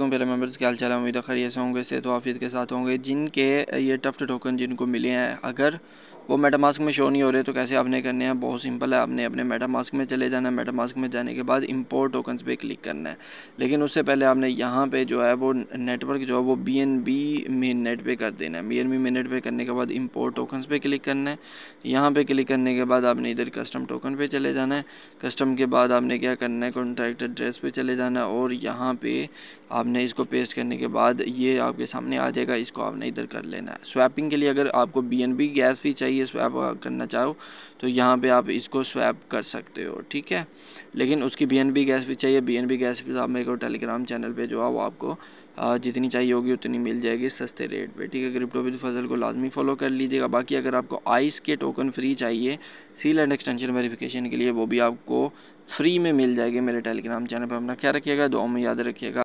मेरे मेम्बर्स क्या हाल उम्मीद खरीय से होंगे से तो, तो आफिद के साथ होंगे जिनके ये टफ्ट टोकन जिनको मिले हैं अगर वो मेटामास्क में शो नहीं हो रहे तो कैसे आपने करने हैं बहुत सिंपल है आपने अपने मेटामास्क में चले जाना है मेटामास्क में जाने के बाद इम्पोर्ट टोकन्स पे क्लिक करना है लेकिन उससे पहले आपने यहाँ पे जो है वो नेटवर्क जो है वो B N B main net पर कर देना है B N B main net पर करने के बाद इम्पोर्ट टोकन्स पे क्लिक करना है यहाँ पर क्लिक करने के बाद आपने इधर कस्टम टोकन पर चले जाना है कस्टम के बाद आपने क्या करना है कॉन्ट्रैक्ट एड्रेस पर चले जाना है और यहाँ पर आपने इसको पेस्ट करने के बाद ये आपके सामने आ जाएगा इसको आपने इधर कर लेना है स्वैपिंग के लिए अगर आपको बी एन बी गैस भी चाहिए चाहिए स्वैप करना चाहो तो यहाँ पे आप इसको स्वैप कर सकते हो ठीक है लेकिन उसकी बीएनबी गैस भी चाहिए बीएनबी गैस भी आप मेरे को टेलीग्राम चैनल पे जो है वो आपको जितनी चाहिए होगी उतनी मिल जाएगी सस्ते रेट पे ठीक है क्रिप्टो विद फसल को लाजमी फॉलो कर लीजिएगा बाकी अगर आपको आइस के टोकन फ्री चाहिए सील एंड एक्सटेंशन वेरिफिकेशन के लिए वो भी आपको फ्री में मिल जाएगी मेरे टेलीग्राम चैनल पर अपना ख्याल रखिएगा दो में याद रखिएगा